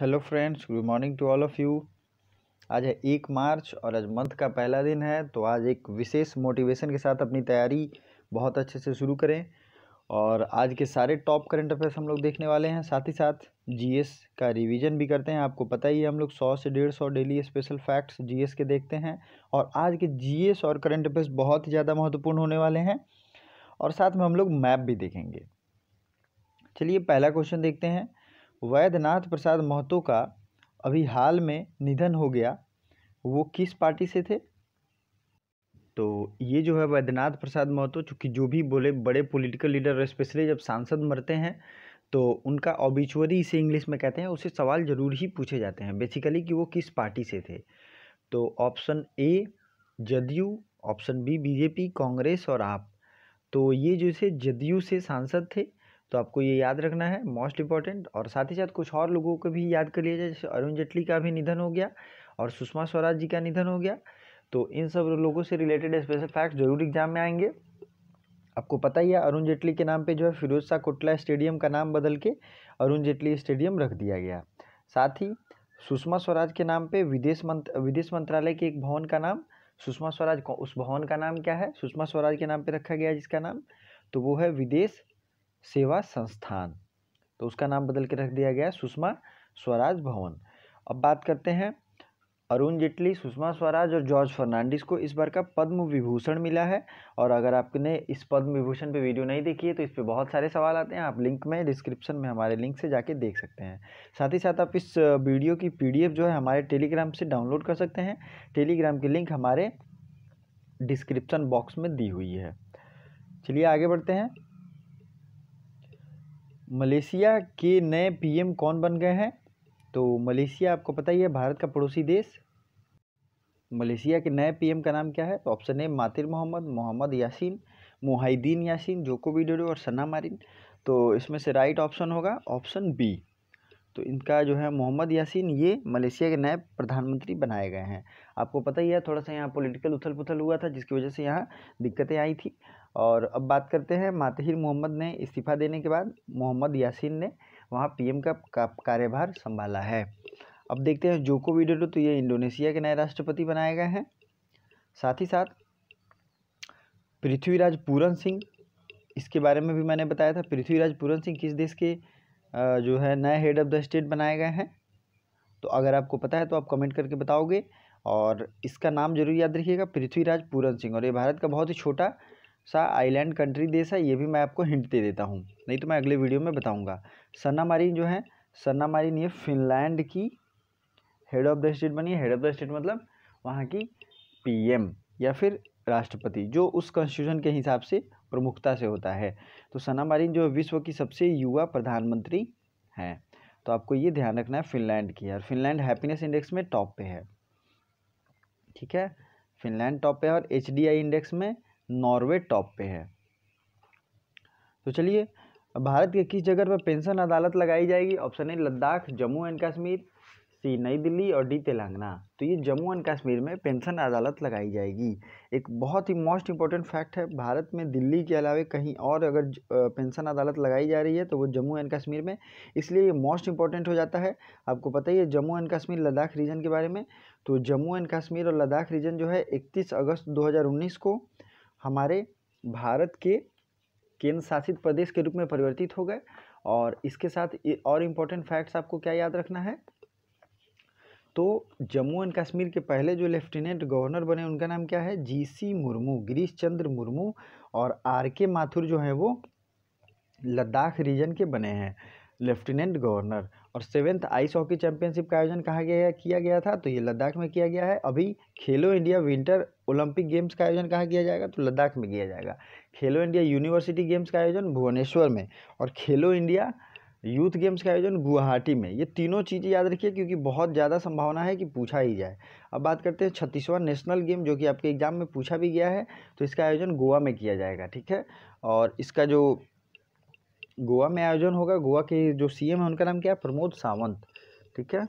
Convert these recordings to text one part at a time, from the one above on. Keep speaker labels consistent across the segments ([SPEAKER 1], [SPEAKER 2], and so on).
[SPEAKER 1] hello friends good morning to all of you आज है एक मार्च और आज मंथ का पहला दिन है तो आज एक विशेष मोटिवेशन के साथ अपनी तैयारी बहुत अच्छे से शुरू करें और आज के सारे टॉप करंट अफेयर्स हम लोग देखने वाले हैं साथ ही साथ जीएस का रिवीजन भी करते हैं आपको पता ही है हम लोग सौ से डेढ़ सौ डेली स्पेशल फैक्ट्स जी के देखते हैं और आज के जी और करंट अफेयर्स बहुत ही ज़्यादा महत्वपूर्ण होने वाले हैं और साथ में हम लोग मैप भी देखेंगे चलिए पहला क्वेश्चन देखते हैं वैद्यनाथ प्रसाद महतो का अभी हाल में निधन हो गया वो किस पार्टी से थे तो ये जो है वैद्यनाथ प्रसाद महतो चूँकि जो भी बोले बड़े पॉलिटिकल लीडर स्पेशली जब सांसद मरते हैं तो उनका ऑबिचुअरी इसे इंग्लिश में कहते हैं उसे सवाल ज़रूर ही पूछे जाते हैं बेसिकली कि वो किस पार्टी से थे तो option A JDU option B BJP Congress और आप तो ये जो इसे जदयू से सांसद थे तो आपको ये याद रखना है मोस्ट इंपॉर्टेंट और साथ ही साथ कुछ और लोगों को भी याद कर लिया जाए जैसे अरुण जेटली का भी निधन हो गया और सुषमा स्वराज जी का निधन हो गया तो इन सब लोगों से रिलेटेड स्पेशल फैक्ट जरूर एग्जाम में आएंगे आपको पता ही है अरुण जेटली के नाम पे जो है फिरोज शाह कोटला स्टेडियम का नाम बदल के अरुण जेटली स्टेडियम रख दिया गया साथ ही सुषमा स्वराज के नाम पे विदेश मंत्र विदेश मंत्रालय के एक भवन का नाम सुषमा स्वराज उस भवन का नाम क्या है सुषमा स्वराज के नाम पे रखा गया जिसका नाम तो वो है विदेश सेवा संस्थान तो उसका नाम बदल के रख दिया गया है सुषमा स्वराज भवन अब बात करते हैं अरुण जेटली सुषमा स्वराज और जॉर्ज फर्नांडिस को इस बार का पद्म विभूषण मिला है और अगर आपने इस पद्म विभूषण पे वीडियो नहीं देखी है तो इस पर बहुत सारे सवाल आते हैं आप लिंक में डिस्क्रिप्शन में हमारे लिंक से जाके देख सकते हैं साथ ही साथ आप इस वीडियो की पीडीएफ जो है हमारे टेलीग्राम से डाउनलोड कर सकते हैं टेलीग्राम की लिंक हमारे डिस्क्रिप्शन बॉक्स में दी हुई है चलिए आगे बढ़ते हैं मलेशिया के नए पीएम कौन बन गए हैं तो मलेशिया आपको पता ही है भारत का पड़ोसी देश मलेशिया के नए पीएम का नाम क्या है तो option A Mahathir Mohamad Mohamad Yassin Muhyiddin Yassin Joko Widodo और सना मारिन तो इसमें से राइट ऑप्शन होगा ऑप्शन बी तो इनका जो है मोहम्मद यासीन ये मलेशिया के नए प्रधानमंत्री बनाए गए हैं आपको पता ही है थोड़ा सा यहाँ पॉलिटिकल उथल पुथल हुआ था जिसकी वजह से यहाँ दिक्कतें आई थी और अब बात करते हैं मातहिर मोहम्मद ने इस्तीफ़ा देने के बाद मोहम्मद यासीन ने वहाँ पी का, का कार्यभार संभाला है अब देखते हैं जोको विडोडो तो ये इंडोनेशिया के नए राष्ट्रपति बनाए गए हैं साथ ही साथ पृथ्वीराज पूरन सिंह इसके बारे में भी मैंने बताया था पृथ्वीराज पूरन सिंह किस देश के जो है नए हेड ऑफ़ द स्टेट बनाए गए हैं तो अगर आपको पता है तो आप कमेंट करके बताओगे और इसका नाम जरूर याद रखिएगा पृथ्वीराज पूरन सिंह और ये भारत का बहुत ही छोटा सा आइलैंड कंट्री देश है ये भी मैं आपको हिंट दे देता हूँ नहीं तो मैं अगले वीडियो में बताऊँगा सन्ना मारिन जो है सन्ना मारिन ये फिनलैंड की हेड ऑफ़ द स्टेट बनी हेड ऑफ़ द स्टेट मतलब वहाँ की पी या फिर राष्ट्रपति जो उस कॉन्स्टिट्यूशन के हिसाब से प्रमुखता से होता है तो सना मारिन जो विश्व की सबसे युवा प्रधानमंत्री हैं तो आपको ये ध्यान रखना है फिनलैंड की और फिनलैंड हैप्पीनेस इंडेक्स में टॉप पे है ठीक है फिनलैंड टॉप पे है और एच इंडेक्स में नॉर्वे टॉप पे है तो चलिए भारत के किस जगह पर पेंशन अदालत लगाई जाएगी option A Ladakh Jammu and Kashmir C New Delhi और डी तेलंगाना तो ये जम्मू एंड कश्मीर में पेंशन अदालत लगाई जाएगी एक बहुत ही मोस्ट इंपॉर्टेंट फैक्ट है भारत में दिल्ली के अलावा कहीं और अगर पेंशन अदालत लगाई जा रही है तो वो जम्मू एंड कश्मीर में इसलिए ये मोस्ट इंपॉर्टेंट हो जाता है आपको पता ही है जम्मू एंड कश्मीर लद्दाख रीजन के बारे में तो जम्मू एंड कश्मीर और लद्दाख रीजन जो है इकतीस अगस्त दो को हमारे भारत के केंद्र शासित प्रदेश के रूप में परिवर्तित हो गए और इसके साथ और इम्पोर्टेंट फैक्ट्स आपको क्या याद रखना है तो जम्मू एंड कश्मीर के पहले जो लेफ्टिनेंट गवर्नर बने उनका नाम क्या है जी सी मुर्मू गिरीश चंद्र मुर्मू और आर के माथुर जो हैं वो लद्दाख रीजन के बने हैं लेफ्टिनेंट गवर्नर और सेवेंथ आइस हॉकी चैंपियनशिप का आयोजन कहा गया किया गया था तो ये लद्दाख में किया गया है अभी खेलो इंडिया विंटर ओलंपिक गेम्स का आयोजन कहाँ किया जाएगा तो लद्दाख में किया जाएगा खेलो इंडिया यूनिवर्सिटी गेम्स का आयोजन भुवनेश्वर में और खेलो इंडिया यूथ गेम्स का आयोजन गुवाहाटी में ये तीनों चीज़ें याद रखिए क्योंकि बहुत ज़्यादा संभावना है कि पूछा ही जाए अब बात करते हैं छत्तीसवां नेशनल गेम जो कि आपके एग्ज़ाम में पूछा भी गया है तो इसका आयोजन गोवा में किया जाएगा ठीक है और इसका जो गोवा में आयोजन होगा गोवा के जो सी है उनका नाम क्या है प्रमोद सावंत ठीक है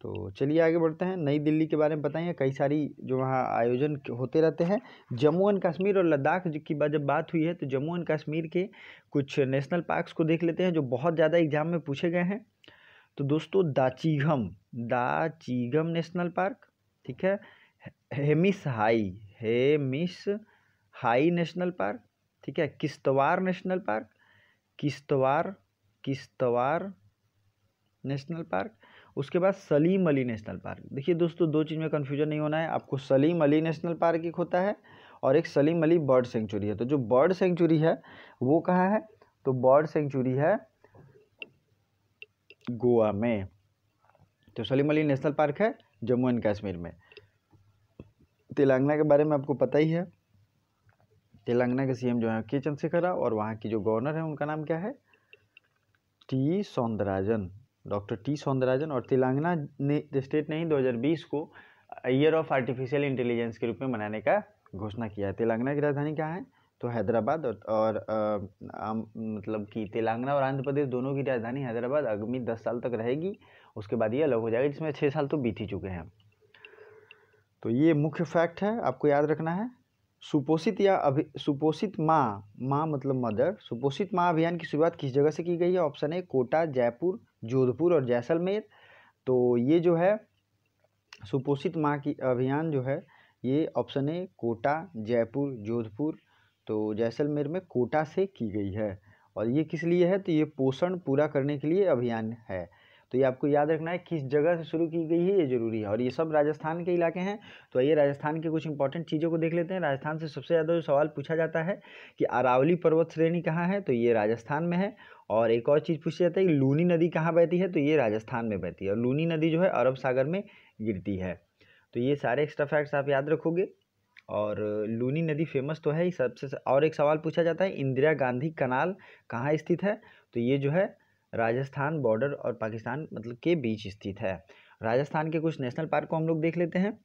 [SPEAKER 1] तो चलिए आगे बढ़ते हैं नई दिल्ली के बारे में बताइए कई सारी जो वहाँ आयोजन होते रहते हैं जम्मू एंड कश्मीर और लद्दाख की जब बात हुई है तो जम्मू एंड कश्मीर के कुछ नेशनल पार्क्स को देख लेते हैं जो बहुत ज़्यादा एग्जाम में पूछे गए हैं तो दोस्तों दाचीगम दाचीगम नेशनल पार्क ठीक है Hemis high Hemis high national park ठीक है Kishtwar national park Kishtwar Kishtwar national park उसके बाद सलीम अली नेशनल पार्क देखिए दोस्तों दो चीज़ में कन्फ्यूजन नहीं होना है आपको सलीम अली नेशनल पार्क एक होता है और एक सलीम अली बर्ड सेंचुरी है तो जो बर्ड सेंचुरी है वो कहाँ है तो बर्ड सेंचुरी है गोवा में तो सलीम अली नेशनल पार्क है जम्मू एंड कश्मीर में तेलंगाना के बारे में आपको पता ही है तेलंगाना के सीएम जो है के चंद्रशेखर राव और वहाँ की जो गवर्नर है उनका नाम क्या है T Soundararajan doctor T Soundararajan और तेलंगाना ने स्टेट ने ही 2020 को ईयर ऑफ आर्टिफिशियल इंटेलिजेंस के रूप में मनाने का घोषणा किया है तेलंगाना की राजधानी क्या है तो हैदराबाद और, और आ, आ, मतलब कि तेलंगाना और आंध्र प्रदेश दोनों की राजधानी हैदराबाद आगामी दस साल तक रहेगी उसके बाद ये अलग हो जाएगा जिसमें छः साल तो बीत ही चुके हैं तो ये मुख्य फैक्ट है आपको याद रखना है सुपोषित या अभि सुपोषित माँ माँ मतलब मदर सुपोषित माँ अभियान की शुरुआत किस जगह से की गई है ऑप्शन ए कोटा जयपुर जोधपुर और जैसलमेर तो ये जो है सुपोषित माँ की अभियान जो है ये ऑप्शन ए कोटा जयपुर जोधपुर तो जैसलमेर में कोटा से की गई है और ये किस लिए है तो ये पोषण पूरा करने के लिए अभियान है तो ये आपको याद रखना है किस जगह से शुरू की गई है ये जरूरी है और ये सब राजस्थान के इलाके हैं तो आइए राजस्थान के कुछ इंपॉर्टेंट चीज़ों को देख लेते हैं राजस्थान से सबसे ज़्यादा जो सवाल पूछा जाता है कि अरावली पर्वत श्रेणी कहाँ है तो ये राजस्थान में है और एक और चीज़ पूछी जाती है कि लूनी नदी कहाँ बहती है तो ये राजस्थान में बहती है और लूनी नदी जो है अरब सागर में गिरती है तो ये सारे एक्स्ट्रा फैक्ट्स आप याद रखोगे और लूनी नदी फेमस तो है ही सबसे और एक सवाल पूछा जाता है इंदिरा गांधी कनाल कहाँ स्थित है तो ये जो है राजस्थान बॉर्डर और पाकिस्तान मतलब के बीच स्थित है राजस्थान के कुछ नेशनल पार्क को हम लोग देख लेते हैं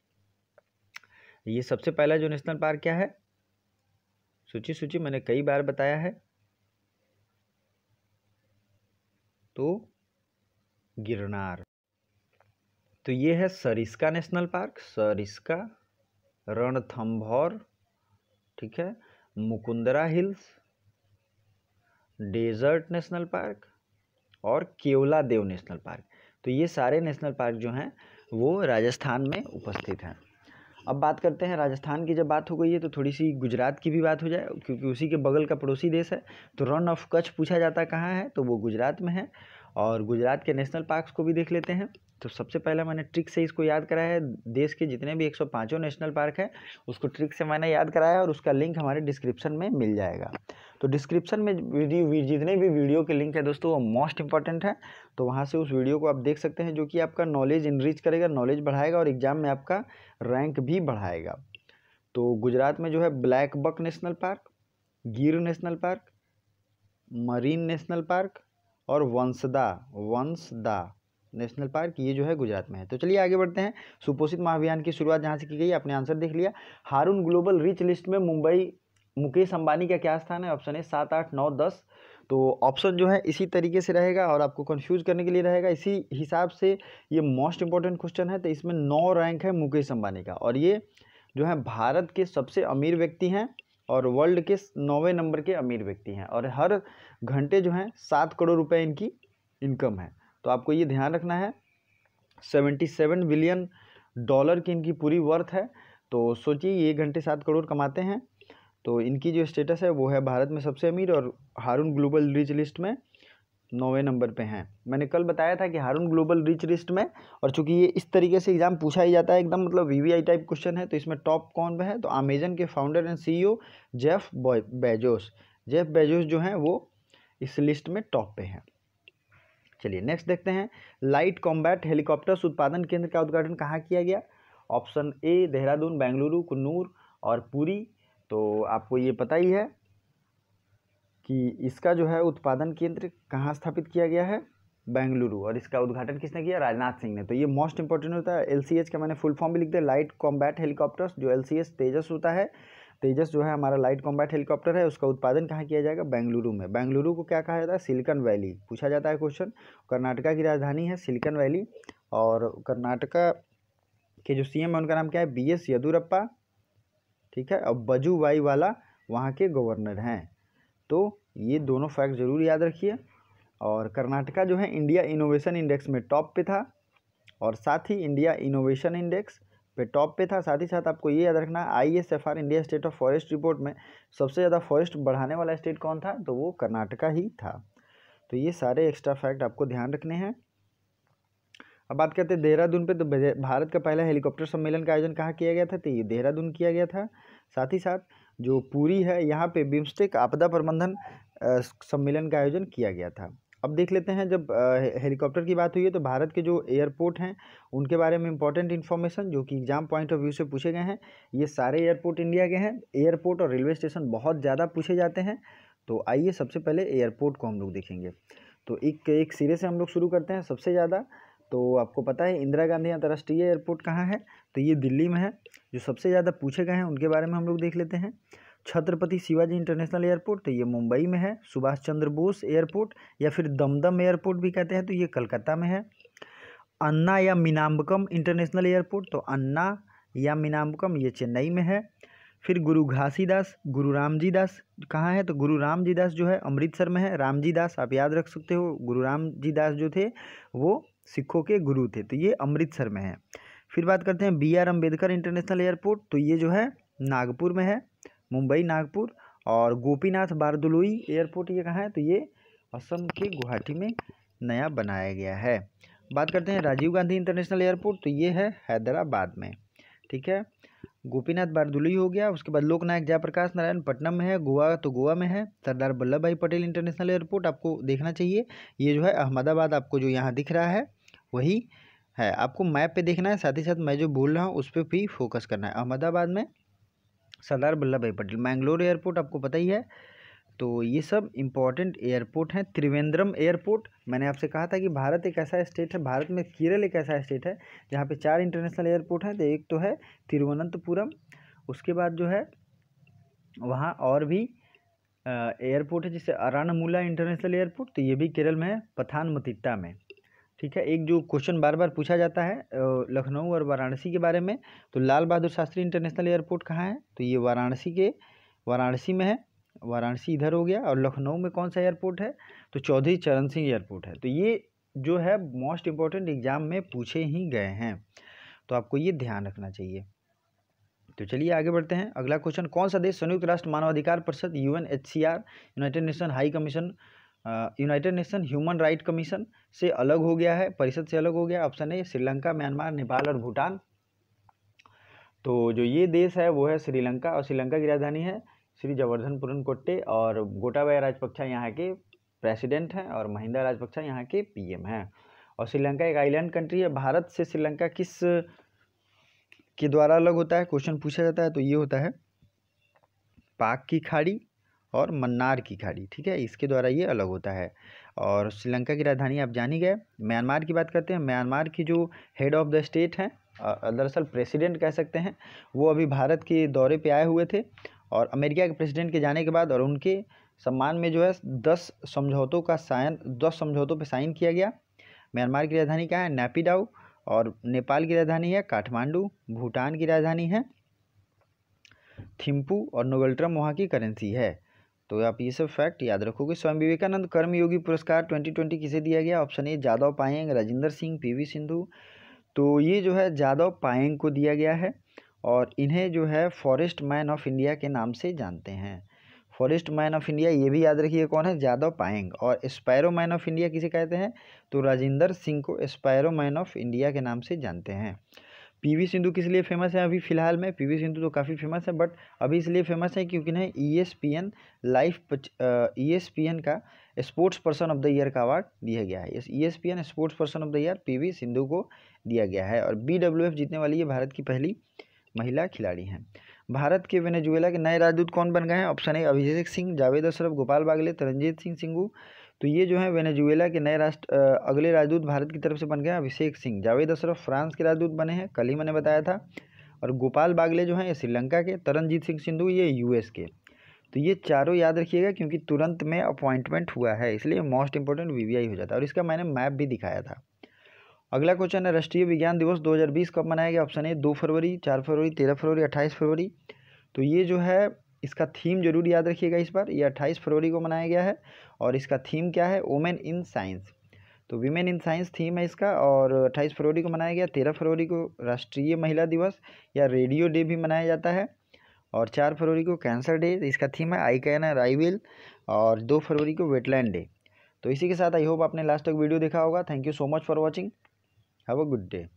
[SPEAKER 1] ये सबसे पहला जो नेशनल पार्क क्या है सूची सूची मैंने कई बार बताया है तो गिरनार तो ये है सरिस्का नेशनल पार्क सरिस्का रणथम्भौर ठीक है Mukundra hills desert national park और केवला देव नेशनल पार्क तो ये सारे नेशनल पार्क जो हैं वो राजस्थान में उपस्थित हैं अब बात करते हैं राजस्थान की जब बात हो गई है तो थोड़ी सी गुजरात की भी बात हो जाए क्योंकि उसी के बगल का पड़ोसी देश है तो रन ऑफ कच्छ पूछा जाता कहाँ है तो वो गुजरात में है और गुजरात के नेशनल पार्क्स को भी देख लेते हैं तो सबसे पहले मैंने ट्रिक से इसको याद कराया है देश के जितने भी पाँचों नेशनल पार्क है उसको ट्रिक से मैंने याद कराया और उसका लिंक हमारे डिस्क्रिप्शन में मिल जाएगा तो डिस्क्रिप्शन में वीडियो जितने भी वीडियो के लिंक है दोस्तों वो मोस्ट इंपॉर्टेंट है तो वहाँ से उस वीडियो को आप देख सकते हैं जो कि आपका नॉलेज इनरीच करेगा नॉलेज बढ़ाएगा और एग्ज़ाम में आपका रैंक भी बढ़ाएगा तो गुजरात में जो है black buck national park Gir national park marine national park और वंशदा वंसदा नेशनल पार्क ये जो है गुजरात में है तो चलिए आगे बढ़ते हैं सुपोषित महाभियान की शुरुआत जहाँ से की गई आपने आंसर देख लिया हारून ग्लोबल रिच लिस्ट में मुंबई मुकेश अंबानी का क्या स्थान है ऑप्शन है सात आठ नौ दस तो ऑप्शन जो है इसी तरीके से रहेगा और आपको कन्फ्यूज करने के लिए रहेगा इसी हिसाब से ये मोस्ट इंपॉर्टेंट क्वेश्चन है तो इसमें नौ रैंक है मुकेश अंबानी का और ये जो है भारत के सबसे अमीर व्यक्ति हैं और वर्ल्ड के नौवे नंबर के अमीर व्यक्ति हैं और हर घंटे जो हैं सात करोड़ रुपये इनकी इनकम है तो आपको ये ध्यान रखना है सेवेंटी सेवन बिलियन डॉलर की इनकी पूरी वर्थ है तो सोचिए ये घंटे सात करोड़ कमाते हैं तो इनकी जो स्टेटस है वो है भारत में सबसे अमीर और हारून ग्लोबल रिच लिस्ट में नौवें नंबर पे हैं मैंने कल बताया था कि हारून ग्लोबल रिच लिस्ट में और चूंकि ये इस तरीके से एग्ज़ाम पूछा ही जाता है एकदम मतलब वीवीआई टाइप क्वेश्चन है तो इसमें टॉप कौन पे है तो अमेजन के founder and CEO Jeff Bezos Jeff Bezos जो हैं वो इस लिस्ट में टॉप पे हैं चलिए नेक्स्ट देखते हैं लाइट कॉम्बैट हेलीकॉप्टर्स उत्पादन केंद्र का उद्घाटन कहाँ किया गया ऑप्शन ए देहरादून बेंगलुरु कन्नूर और पुरी तो आपको ये पता ही है कि इसका जो है उत्पादन केंद्र कहाँ स्थापित किया गया है बेंगलुरु और इसका उद्घाटन किसने किया राजनाथ सिंह ने तो ये मोस्ट इंपॉर्टेंट होता है एल का मैंने फुल फॉर्म भी लिख दिया लाइट कॉम्बैट हेलीकॉप्टर्स जो एल तेजस होता है तेजस जो है हमारा लाइट कॉम्बैट हेलीकॉप्टर है उसका उत्पादन कहाँ किया जाएगा बेंगलुरु में बेंगलुरु को क्या कहा जाता है सिलिकन वैली पूछा जाता है क्वेश्चन कर्नाटका की राजधानी है सिलिकन वैली और कर्नाटका के जो सीएम है उनका नाम क्या है बी एस येदुरप्पा ठीक है और बजू बाई वाला वहाँ के गवर्नर हैं तो ये दोनों फैक्ट ज़रूर याद रखिए और कर्नाटका जो है इंडिया इनोवेशन इंडेक्स में टॉप पे था और साथ ही इंडिया इनोवेशन इंडेक्स पे टॉप पे था साथ ही साथ आपको ये याद रखना I S F R India state of forest report में सबसे ज़्यादा फॉरेस्ट बढ़ाने वाला स्टेट कौन था तो वो कर्नाटका ही था तो ये सारे एक्स्ट्रा फैक्ट आपको ध्यान रखने हैं अब बात करते हैं देहरादून पे तो भारत का पहला हेलीकॉप्टर सम्मेलन का आयोजन कहाँ किया गया था तो ये देहरादून किया गया था साथ ही साथ जो पूरी है यहाँ पे बिम्स्टेक आपदा प्रबंधन सम्मेलन का आयोजन किया गया था अब देख लेते हैं जब हेलीकॉप्टर की बात हुई है तो भारत के जो एयरपोर्ट हैं उनके बारे में इंपॉर्टेंट इन्फॉर्मेशन जो कि एग्जाम पॉइंट ऑफ व्यू से पूछे गए हैं ये सारे एयरपोर्ट इंडिया के हैं एयरपोर्ट और रेलवे स्टेशन बहुत ज़्यादा पूछे जाते हैं तो आइए सबसे पहले एयरपोर्ट को हम लोग देखेंगे तो एक एक सिरे से हम लोग शुरू करते हैं सबसे ज़्यादा तो आपको पता है इंदिरा गांधी अंतर्राष्ट्रीय एयरपोर्ट कहाँ है तो ये दिल्ली में है जो सबसे ज़्यादा पूछे गए हैं उनके बारे में हम लोग देख लेते हैं छत्रपति शिवाजी इंटरनेशनल एयरपोर्ट तो ये मुंबई में है सुभाष चंद्र बोस एयरपोर्ट या फिर दमदम एयरपोर्ट भी कहते हैं तो ये कलकत्ता में है अन्ना या मीनाम्बकम इंटरनेशनल एयरपोर्ट तो अन्ना या मीनाम्बकम ये चेन्नई में है फिर गुरु घासीदास गुरु रामजी दास कहाँ है तो गुरु रामजी दास जो है अमृतसर में है रामजी दास आप याद रख सकते हो गुरु रामजी दास जो थे वो सिखों के गुरु थे तो ये अमृतसर में है फिर बात करते हैं B R Ambedkar international airport तो ये जो है नागपुर में है मुंबई नागपुर और गोपीनाथ बारदुलोई एयरपोर्ट ये कहाँ है तो ये असम के गुवाहाटी में नया बनाया गया है बात करते हैं राजीव गांधी इंटरनेशनल एयरपोर्ट तो ये है हैदराबाद में ठीक है गोपीनाथ बारदुलई हो गया उसके बाद लोकनायक जयप्रकाश नारायण पटनम में है गोवा तो गोवा में है सरदार वल्लभ भाई पटेल इंटरनेशनल एयरपोर्ट आपको देखना चाहिए ये जो है अहमदाबाद आपको जो यहाँ दिख रहा है वही है आपको मैप पे देखना है साथ ही साथ मैं जो बोल रहा हूँ उस पर भी फोकस करना है अहमदाबाद में सरदार वल्लभ भाई पटेल मैंगलोर एयरपोर्ट आपको पता ही है तो ये सब इम्पॉर्टेंट एयरपोर्ट हैं त्रिवेंद्रम एयरपोर्ट मैंने आपसे कहा था कि भारत एक ऐसा स्टेट है भारत में केरल एक ऐसा स्टेट है जहाँ पे चार इंटरनेशनल एयरपोर्ट हैं तो एक तो है तिरुवनंतपुरम उसके बाद जो है वहाँ और भी एयरपोर्ट है जैसे अरानमूला इंटरनेशनल एयरपोर्ट तो ये भी केरल में है पथानमतिट्टा में ठीक है एक जो क्वेश्चन बार बार पूछा जाता है लखनऊ और वाराणसी के बारे में तो लाल बहादुर शास्त्री इंटरनेशनल एयरपोर्ट कहाँ है तो ये वाराणसी के वाराणसी में है वाराणसी इधर हो गया और लखनऊ में कौन सा एयरपोर्ट है तो चौधरी चरण सिंह एयरपोर्ट है तो ये जो है मोस्ट इम्पॉर्टेंट एग्ज़ाम में पूछे ही गए हैं तो आपको ये ध्यान रखना चाहिए तो चलिए आगे बढ़ते हैं अगला क्वेश्चन कौन सा देश संयुक्त राष्ट्र मानवाधिकार परिषद U UNHCR United Nation high commission United Nation human right commission से अलग हो गया है परिषद से अलग हो गया ऑप्शन है श्रीलंका म्यांमार नेपाल और भूटान तो जो ये देश है वो है श्रीलंका और श्रीलंका की राजधानी है श्री जवर्धनपुरन कोट्टे और गोटाबाया राजपक्षा यहाँ के प्रेसिडेंट हैं और महिंदा राजपक्षा यहाँ के पीएम हैं और श्रीलंका एक आइलैंड कंट्री है भारत से श्रीलंका किस के द्वारा अलग होता है क्वेश्चन पूछा जाता है तो ये होता है पाक की खाड़ी और मन्नार की खाड़ी ठीक है इसके द्वारा ये अलग होता है और श्रीलंका की राजधानी आप जान ही गए म्यांमार की बात करते हैं म्यांमार की जो हेड ऑफ़ द स्टेट हैं दरअसल प्रेसिडेंट कह सकते हैं वो अभी भारत के दौरे पे आए हुए थे और अमेरिका के प्रेसिडेंट के जाने के बाद और उनके सम्मान में जो है दस समझौतों का साइन दस समझौतों पर साइन किया गया म्यांमार की राजधानी क्या है नैपीडाउ और नेपाल की राजधानी है काठमांडू भूटान की राजधानी है थिम्पू और नोगल्ट्रम वहाँ की करेंसी है तो आप ये सब फैक्ट याद रखोगे स्वामी विवेकानंद कर्मयोगी पुरस्कार 2020 किसे दिया गया option A Jadav Payeng Rajendra Singh PV Sindhu तो ये जो है जादव पायेंग को दिया गया है और इन्हें जो है फॉरेस्ट मैन ऑफ इंडिया के नाम से जानते हैं फॉरेस्ट मैन ऑफ इंडिया ये भी याद रखिए कौन है जादव पायेंग और स्पायरो मैन ऑफ इंडिया किसे कहते हैं तो राजेंद्र सिंह को स्पायरो मैन ऑफ इंडिया के नाम से जानते हैं पीवी सिंधु किस लिए फेमस है अभी फ़िलहाल में पीवी सिंधु तो काफ़ी फेमस है बट अभी इसलिए फेमस है क्योंकि ना E S P N life E S P N का sports person of the year का अवार्ड दिया गया है E S P N sports person of the year PV Sindhu को दिया गया है और बी डब्ल्यू एफ जीतने वाली ये भारत की पहली महिला खिलाड़ी हैं भारत के वेनेजुएला के नए राजदूत कौन बन गए हैं ऑप्शन ए अभिषेक सिंह जावेद अशरफ गोपाल बागले तरनजीत सिंह सिंगू तो ये जो है वेनेजुएला के नए राष्ट्र अगले राजदूत भारत की तरफ से बन गए अभिषेक सिंह जावेद अशरफ फ्रांस के राजदूत बने हैं कल ही मैंने बताया था और गोपाल बागले जो हैं ये श्रीलंका के तरनजीत सिंह सिंधु ये यूएस के तो ये चारों याद रखिएगा क्योंकि तुरंत में अपॉइंटमेंट हुआ है इसलिए मोस्ट इंपॉर्टेंट वीवीआई हो जाता है और इसका मैंने मैप भी दिखाया था अगला क्वेश्चन है राष्ट्रीय विज्ञान दिवस 2020 कब मनाया गया ऑप्शन ए दो फरवरी चार फरवरी तेरह फरवरी अट्ठाईस फरवरी तो ये जो है इसका थीम जरूर याद रखिएगा इस बार ये अट्ठाईस फरवरी को मनाया गया है और इसका थीम क्या है वोमेन इन साइंस तो वीमेन इन साइंस थीम है इसका और अट्ठाईस फरवरी को मनाया गया तेरह फरवरी को राष्ट्रीय महिला दिवस या रेडियो डे भी मनाया जाता है और चार फरवरी को कैंसर डे तो इसका थीम है I can and I will और दो फरवरी को वेटलैंड डे तो इसी के साथ आई होप आपने लास्ट तक वीडियो देखा होगा thank you so much for watching have a good day